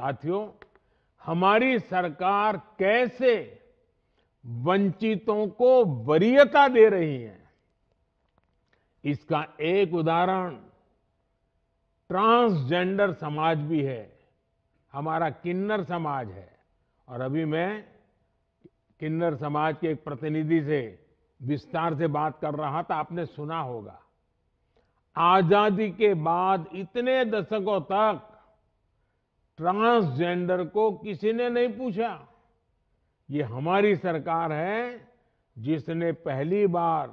साथियों हमारी सरकार कैसे वंचितों को वरीयता दे रही है इसका एक उदाहरण ट्रांसजेंडर समाज भी है हमारा किन्नर समाज है और अभी मैं किन्नर समाज के एक प्रतिनिधि से विस्तार से बात कर रहा था आपने सुना होगा आजादी के बाद इतने दशकों तक ट्रांसजेंडर को किसी ने नहीं पूछा ये हमारी सरकार है जिसने पहली बार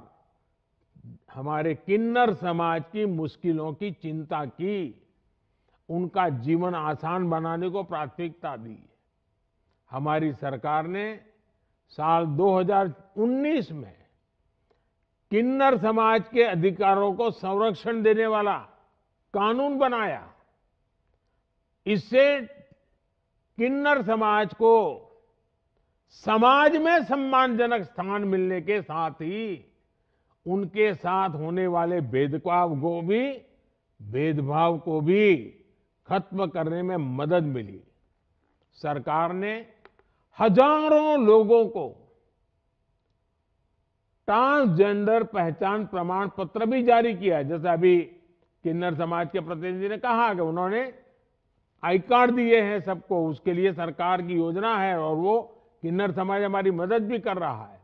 हमारे किन्नर समाज की मुश्किलों की चिंता की उनका जीवन आसान बनाने को प्राथमिकता दी हमारी सरकार ने साल 2019 में किन्नर समाज के अधिकारों को संरक्षण देने वाला कानून बनाया इससे किन्नर समाज को समाज में सम्मानजनक स्थान मिलने के साथ ही उनके साथ होने वाले भेदभाव को भी भेदभाव को भी खत्म करने में मदद मिली सरकार ने हजारों लोगों को ट्रांसजेंडर पहचान प्रमाण पत्र भी जारी किया जैसा अभी किन्नर समाज के प्रतिनिधि ने कहा कि उन्होंने आई कार्ड दिए हैं सबको उसके लिए सरकार की योजना है और वो किन्नर समाज हमारी मदद भी कर रहा है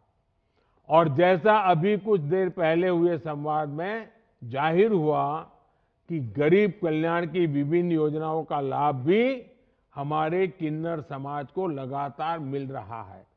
और जैसा अभी कुछ देर पहले हुए संवाद में जाहिर हुआ कि गरीब कल्याण की विभिन्न योजनाओं का लाभ भी हमारे किन्नर समाज को लगातार मिल रहा है